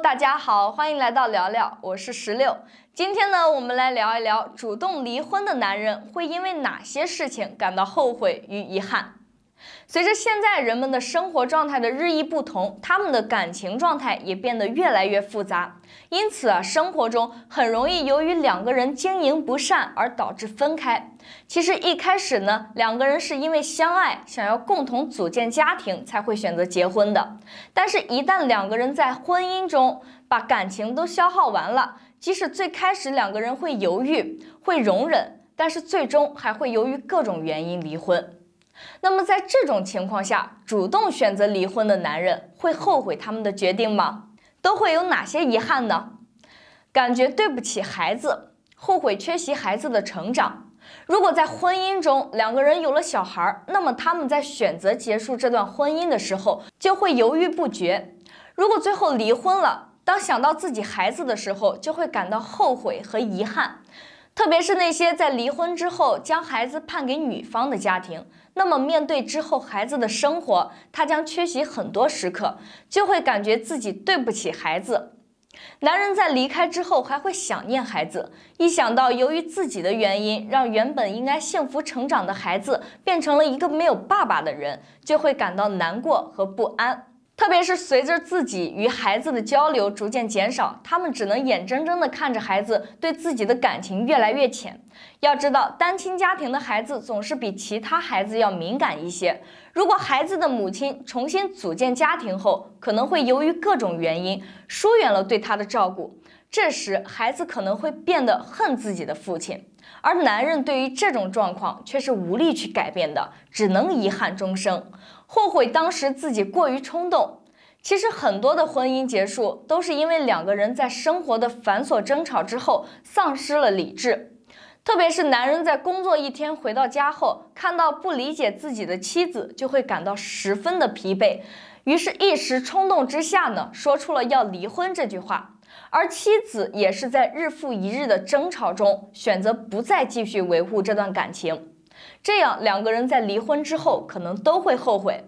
大家好，欢迎来到聊聊，我是石榴。今天呢，我们来聊一聊主动离婚的男人会因为哪些事情感到后悔与遗憾。随着现在人们的生活状态的日益不同，他们的感情状态也变得越来越复杂。因此啊，生活中很容易由于两个人经营不善而导致分开。其实一开始呢，两个人是因为相爱，想要共同组建家庭才会选择结婚的。但是，一旦两个人在婚姻中把感情都消耗完了，即使最开始两个人会犹豫、会容忍，但是最终还会由于各种原因离婚。那么，在这种情况下，主动选择离婚的男人会后悔他们的决定吗？都会有哪些遗憾呢？感觉对不起孩子，后悔缺席孩子的成长。如果在婚姻中两个人有了小孩，那么他们在选择结束这段婚姻的时候就会犹豫不决。如果最后离婚了，当想到自己孩子的时候，就会感到后悔和遗憾。特别是那些在离婚之后将孩子判给女方的家庭，那么面对之后孩子的生活，他将缺席很多时刻，就会感觉自己对不起孩子。男人在离开之后还会想念孩子，一想到由于自己的原因让原本应该幸福成长的孩子变成了一个没有爸爸的人，就会感到难过和不安。特别是随着自己与孩子的交流逐渐减少，他们只能眼睁睁的看着孩子对自己的感情越来越浅。要知道，单亲家庭的孩子总是比其他孩子要敏感一些。如果孩子的母亲重新组建家庭后，可能会由于各种原因疏远了对他的照顾。这时，孩子可能会变得恨自己的父亲，而男人对于这种状况却是无力去改变的，只能遗憾终生，后悔当时自己过于冲动。其实，很多的婚姻结束都是因为两个人在生活的繁琐争吵之后丧失了理智，特别是男人在工作一天回到家后，看到不理解自己的妻子，就会感到十分的疲惫，于是一时冲动之下呢，说出了要离婚这句话。而妻子也是在日复一日的争吵中，选择不再继续维护这段感情。这样，两个人在离婚之后，可能都会后悔，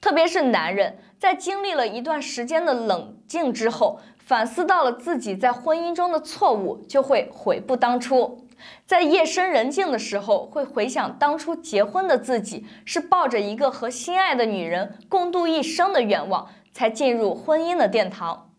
特别是男人，在经历了一段时间的冷静之后，反思到了自己在婚姻中的错误，就会悔不当初。在夜深人静的时候，会回想当初结婚的自己，是抱着一个和心爱的女人共度一生的愿望，才进入婚姻的殿堂。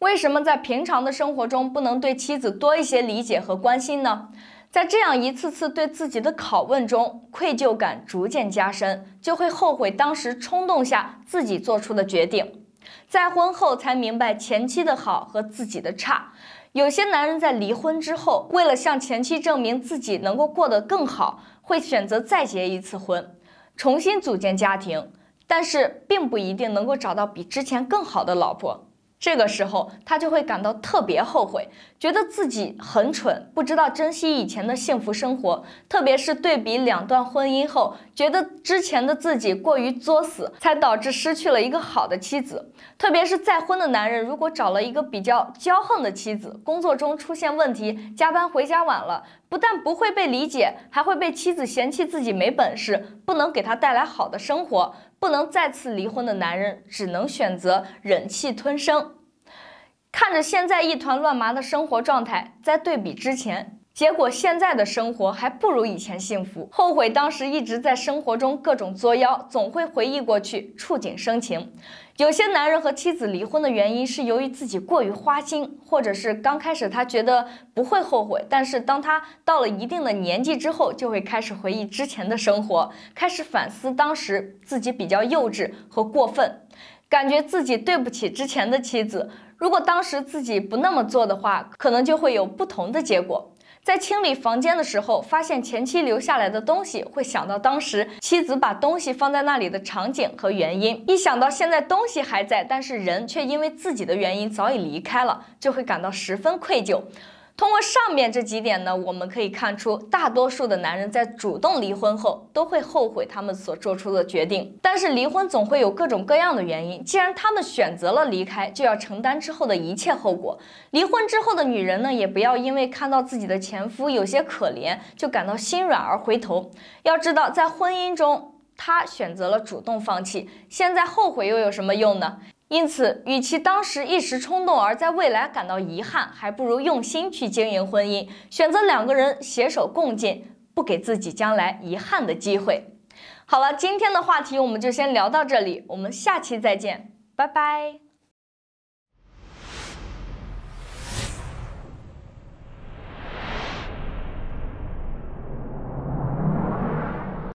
为什么在平常的生活中不能对妻子多一些理解和关心呢？在这样一次次对自己的拷问中，愧疚感逐渐加深，就会后悔当时冲动下自己做出的决定。再婚后才明白前妻的好和自己的差。有些男人在离婚之后，为了向前妻证明自己能够过得更好，会选择再结一次婚，重新组建家庭，但是并不一定能够找到比之前更好的老婆。这个时候，他就会感到特别后悔，觉得自己很蠢，不知道珍惜以前的幸福生活。特别是对比两段婚姻后，觉得之前的自己过于作死，才导致失去了一个好的妻子。特别是再婚的男人，如果找了一个比较骄横的妻子，工作中出现问题，加班回家晚了，不但不会被理解，还会被妻子嫌弃自己没本事，不能给他带来好的生活。不能再次离婚的男人，只能选择忍气吞声，看着现在一团乱麻的生活状态，在对比之前。结果现在的生活还不如以前幸福，后悔当时一直在生活中各种作妖，总会回忆过去，触景生情。有些男人和妻子离婚的原因是由于自己过于花心，或者是刚开始他觉得不会后悔，但是当他到了一定的年纪之后，就会开始回忆之前的生活，开始反思当时自己比较幼稚和过分，感觉自己对不起之前的妻子。如果当时自己不那么做的话，可能就会有不同的结果。在清理房间的时候，发现前妻留下来的东西，会想到当时妻子把东西放在那里的场景和原因。一想到现在东西还在，但是人却因为自己的原因早已离开了，就会感到十分愧疚。通过上面这几点呢，我们可以看出，大多数的男人在主动离婚后都会后悔他们所做出的决定。但是离婚总会有各种各样的原因，既然他们选择了离开，就要承担之后的一切后果。离婚之后的女人呢，也不要因为看到自己的前夫有些可怜就感到心软而回头。要知道，在婚姻中，他选择了主动放弃，现在后悔又有什么用呢？因此，与其当时一时冲动而在未来感到遗憾，还不如用心去经营婚姻，选择两个人携手共进，不给自己将来遗憾的机会。好了，今天的话题我们就先聊到这里，我们下期再见，拜拜。